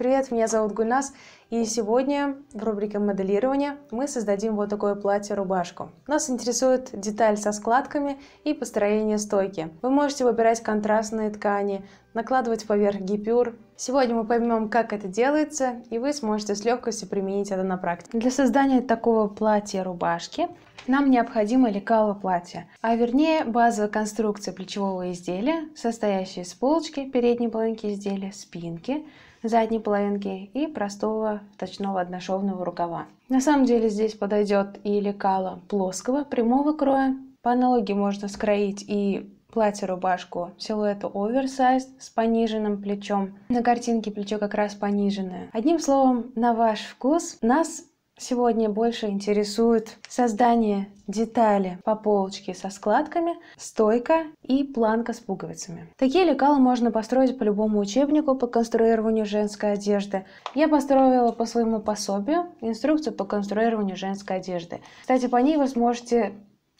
Привет, меня зовут Гульнас, и сегодня в рубрике моделирования мы создадим вот такое платье-рубашку. Нас интересует деталь со складками и построение стойки. Вы можете выбирать контрастные ткани, накладывать поверх гипюр. Сегодня мы поймем, как это делается, и вы сможете с легкостью применить это на практике. Для создания такого платья-рубашки нам необходимо лекало платья, а вернее базовая конструкция плечевого изделия, состоящая из полочки, передней половинки изделия, спинки, задней половинки и простого точного одношовного рукава. На самом деле здесь подойдет и лекала плоского прямого кроя. По аналогии можно скроить и платье-рубашку силуэта оверсайз с пониженным плечом. На картинке плечо как раз пониженное. Одним словом, на ваш вкус нас Сегодня больше интересует создание детали по полочке со складками, стойка и планка с пуговицами. Такие лекалы можно построить по любому учебнику по конструированию женской одежды. Я построила по своему пособию инструкцию по конструированию женской одежды. Кстати, по ней вы сможете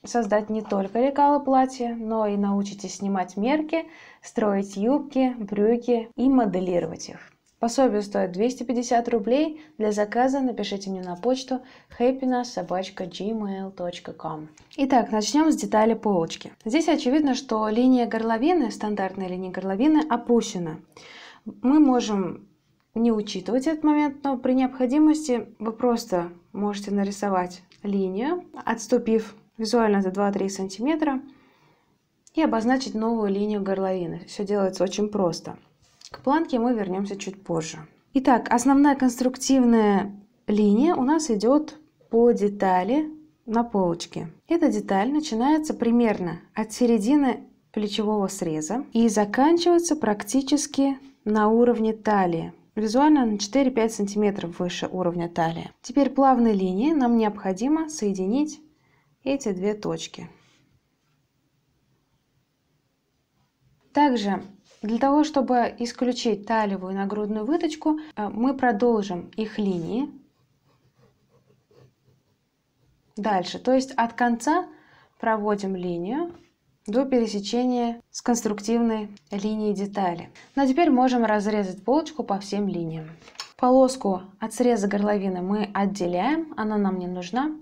создать не только лекалы платья, но и научитесь снимать мерки, строить юбки, брюки и моделировать их. Пособие стоит 250 рублей. Для заказа напишите мне на почту happiness.gmail.com Итак, начнем с детали полочки. Здесь очевидно, что линия горловины, стандартная линия горловины, опущена. Мы можем не учитывать этот момент, но при необходимости вы просто можете нарисовать линию, отступив визуально за 2-3 сантиметра, и обозначить новую линию горловины. Все делается очень просто. К планке мы вернемся чуть позже. Итак, основная конструктивная линия у нас идет по детали на полочке. Эта деталь начинается примерно от середины плечевого среза и заканчивается практически на уровне талии. Визуально на 4-5 см выше уровня талии. Теперь плавной линией нам необходимо соединить эти две точки. Также для того, чтобы исключить талевую нагрудную выточку, э, мы продолжим их линии дальше. То есть от конца проводим линию до пересечения с конструктивной линией детали. Ну а теперь можем разрезать полочку по всем линиям. Полоску от среза горловины мы отделяем, она нам не нужна.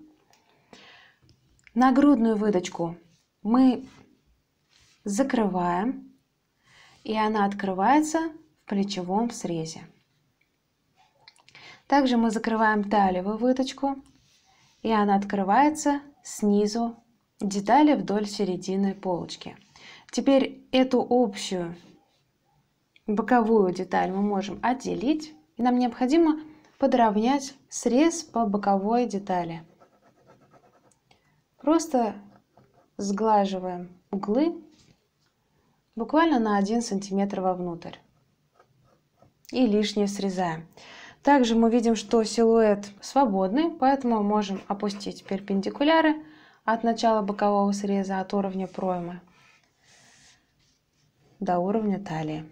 Нагрудную выточку мы закрываем и она открывается в плечевом срезе. Также мы закрываем талевую выточку, и она открывается снизу детали вдоль середины полочки. Теперь эту общую боковую деталь мы можем отделить, и нам необходимо подровнять срез по боковой детали. Просто сглаживаем углы буквально на 1 сантиметр вовнутрь. И лишнее срезаем. Также мы видим, что силуэт свободный, поэтому можем опустить перпендикуляры от начала бокового среза, от уровня проймы до уровня талии.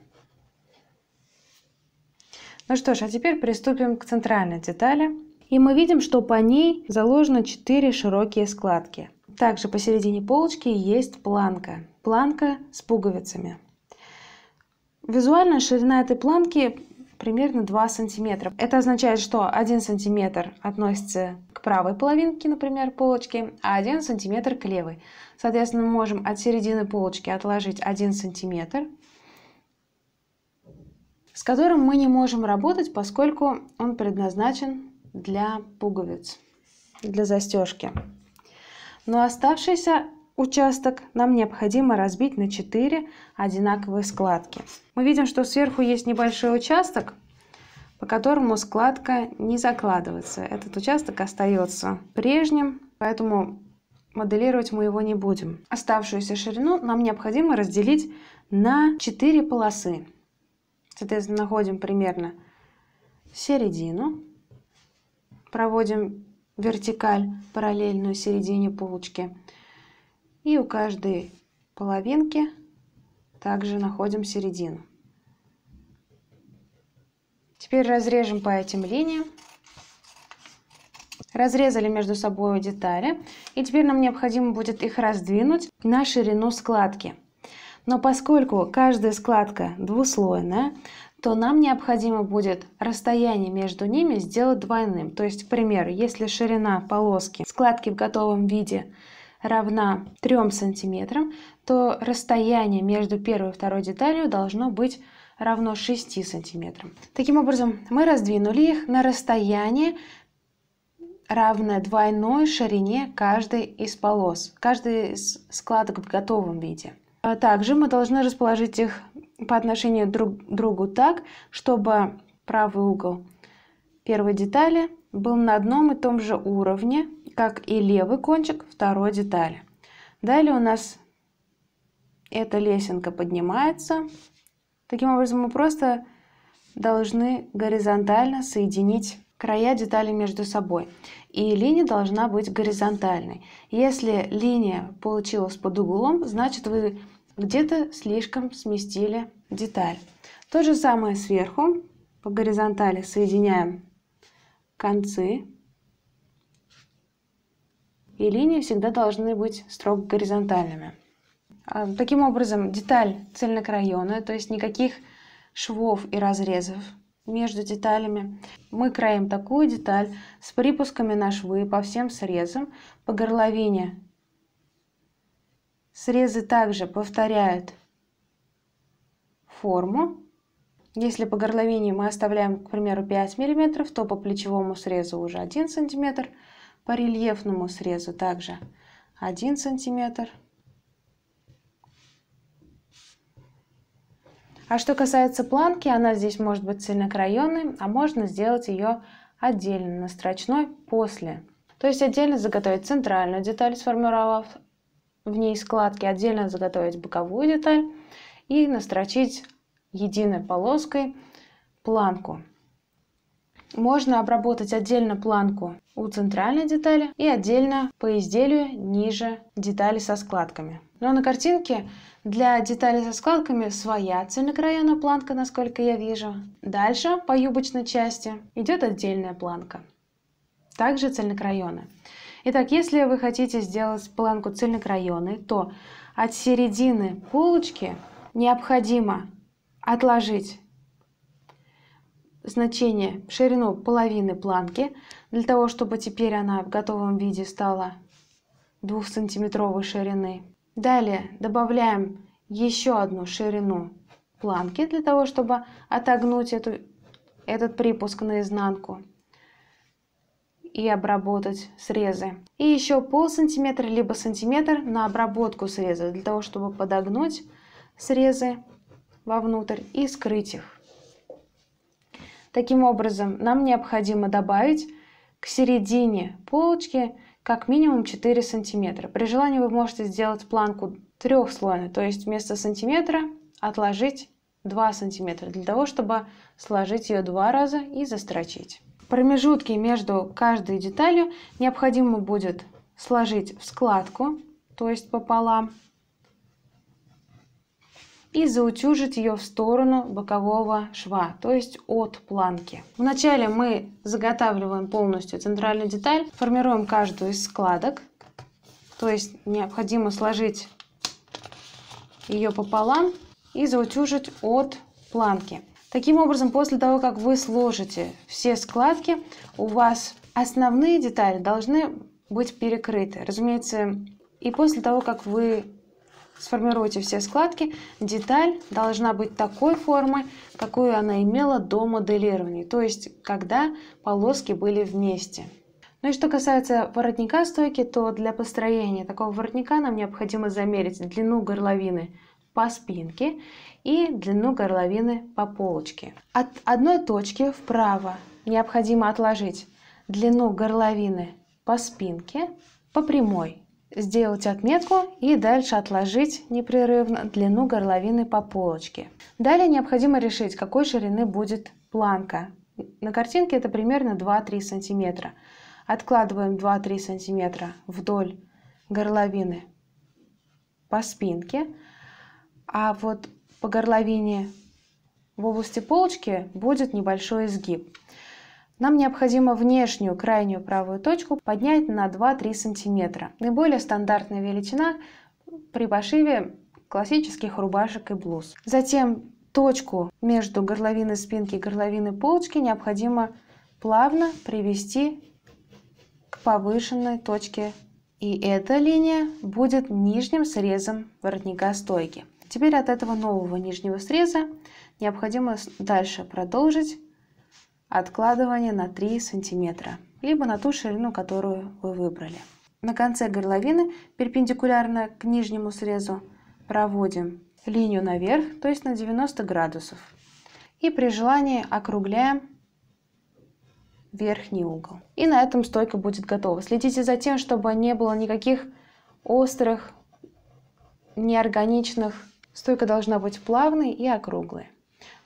Ну что ж, а теперь приступим к центральной детали. И мы видим, что по ней заложено 4 широкие складки. Также посередине полочки есть планка. Планка с пуговицами. Визуальная ширина этой планки примерно 2 сантиметра. Это означает, что 1 сантиметр относится к правой половинке, например, полочки, а 1 сантиметр к левой. Соответственно, мы можем от середины полочки отложить 1 сантиметр, с которым мы не можем работать, поскольку он предназначен для пуговиц, для застежки. Но оставшийся участок нам необходимо разбить на 4 одинаковые складки. Мы видим, что сверху есть небольшой участок, по которому складка не закладывается. Этот участок остается прежним, поэтому моделировать мы его не будем. Оставшуюся ширину нам необходимо разделить на 4 полосы. Соответственно, находим примерно середину, проводим вертикаль, параллельную середине полочки. И у каждой половинки также находим середину. Теперь разрежем по этим линиям. Разрезали между собой детали. И теперь нам необходимо будет их раздвинуть на ширину складки. Но поскольку каждая складка двуслойная, то нам необходимо будет расстояние между ними сделать двойным. То есть, к примеру, если ширина полоски складки в готовом виде равна 3 сантиметрам, то расстояние между первой и второй деталью должно быть равно 6 сантиметрам. Таким образом, мы раздвинули их на расстояние, равное двойной ширине каждой из полос, каждой из складок в готовом виде. А также мы должны расположить их по отношению друг к другу так, чтобы правый угол первой детали был на одном и том же уровне, как и левый кончик второй детали. Далее у нас эта лесенка поднимается. Таким образом мы просто должны горизонтально соединить края деталей между собой. И линия должна быть горизонтальной. Если линия получилась под углом, значит вы где-то слишком сместили деталь. То же самое сверху, по горизонтали соединяем концы. И линии всегда должны быть строго горизонтальными. А, таким образом, деталь цельнокраенная, то есть никаких швов и разрезов между деталями. Мы краем такую деталь с припусками на швы по всем срезам, по горловине Срезы также повторяют форму. Если по горловине мы оставляем, к примеру, 5 мм, то по плечевому срезу уже 1 см, по рельефному срезу также 1 см. А что касается планки, она здесь может быть цельнокраенной, а можно сделать ее отдельно, на строчной после. То есть отдельно заготовить центральную деталь, сформировав в ней складки, отдельно заготовить боковую деталь и настрочить единой полоской планку. Можно обработать отдельно планку у центральной детали и отдельно по изделию ниже детали со складками. Но на картинке для деталей со складками своя цельнокраенная планка, насколько я вижу. Дальше по юбочной части идет отдельная планка, также цельнокраенная. Итак, если вы хотите сделать планку цельнокрайонной, то от середины полочки необходимо отложить значение, ширину половины планки, для того, чтобы теперь она в готовом виде стала 2-сантиметровой ширины. Далее добавляем еще одну ширину планки, для того, чтобы отогнуть эту, этот припуск наизнанку и обработать срезы. И еще пол сантиметра, либо сантиметр на обработку среза, для того, чтобы подогнуть срезы вовнутрь и скрыть их. Таким образом, нам необходимо добавить к середине полочки как минимум 4 сантиметра. При желании вы можете сделать планку трехслойную то есть вместо сантиметра отложить 2 сантиметра, для того, чтобы сложить ее два раза и застрочить. Промежутки между каждой деталью необходимо будет сложить в складку, то есть пополам, и заутюжить ее в сторону бокового шва, то есть от планки. Вначале мы заготавливаем полностью центральную деталь, формируем каждую из складок, то есть необходимо сложить ее пополам и заутюжить от планки. Таким образом, после того, как вы сложите все складки, у вас основные детали должны быть перекрыты. Разумеется, и после того, как вы сформируете все складки, деталь должна быть такой формы, какую она имела до моделирования, то есть когда полоски были вместе. Ну и что касается воротника стойки, то для построения такого воротника нам необходимо замерить длину горловины по спинке и длину горловины по полочке. От одной точки вправо необходимо отложить длину горловины по спинке по прямой. Сделать отметку и дальше отложить непрерывно длину горловины по полочке. Далее необходимо решить, какой ширины будет планка. На картинке это примерно 2-3 см. Откладываем 2-3 см вдоль горловины по спинке, а вот по горловине в области полочки будет небольшой изгиб. Нам необходимо внешнюю крайнюю правую точку поднять на 2-3 см. Наиболее стандартная величина при пошиве классических рубашек и блуз. Затем точку между горловиной спинки и горловиной полочки необходимо плавно привести к повышенной точке. И эта линия будет нижним срезом воротника стойки. Теперь от этого нового нижнего среза необходимо дальше продолжить откладывание на 3 сантиметра, либо на ту ширину, которую вы выбрали. На конце горловины, перпендикулярно к нижнему срезу, проводим линию наверх, то есть на 90 градусов. И при желании округляем верхний угол. И на этом стойка будет готова. Следите за тем, чтобы не было никаких острых, неорганичных Стойка должна быть плавной и округлой.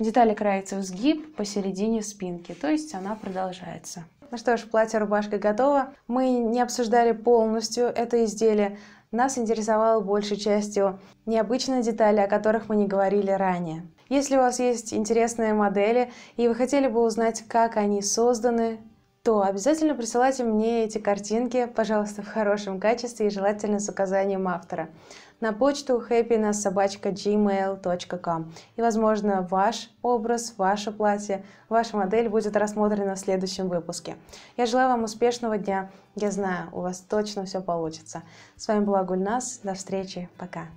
В детали крается в сгиб посередине спинки, то есть она продолжается. Ну что ж, платье-рубашка готово. Мы не обсуждали полностью это изделие. Нас интересовало большей частью необычные детали, о которых мы не говорили ранее. Если у вас есть интересные модели и вы хотели бы узнать, как они созданы, то обязательно присылайте мне эти картинки, пожалуйста, в хорошем качестве и желательно с указанием автора на почту happiness.gmail.com. И, возможно, ваш образ, ваше платье, ваша модель будет рассмотрена в следующем выпуске. Я желаю вам успешного дня. Я знаю, у вас точно все получится. С вами была Гульнас. До встречи. Пока.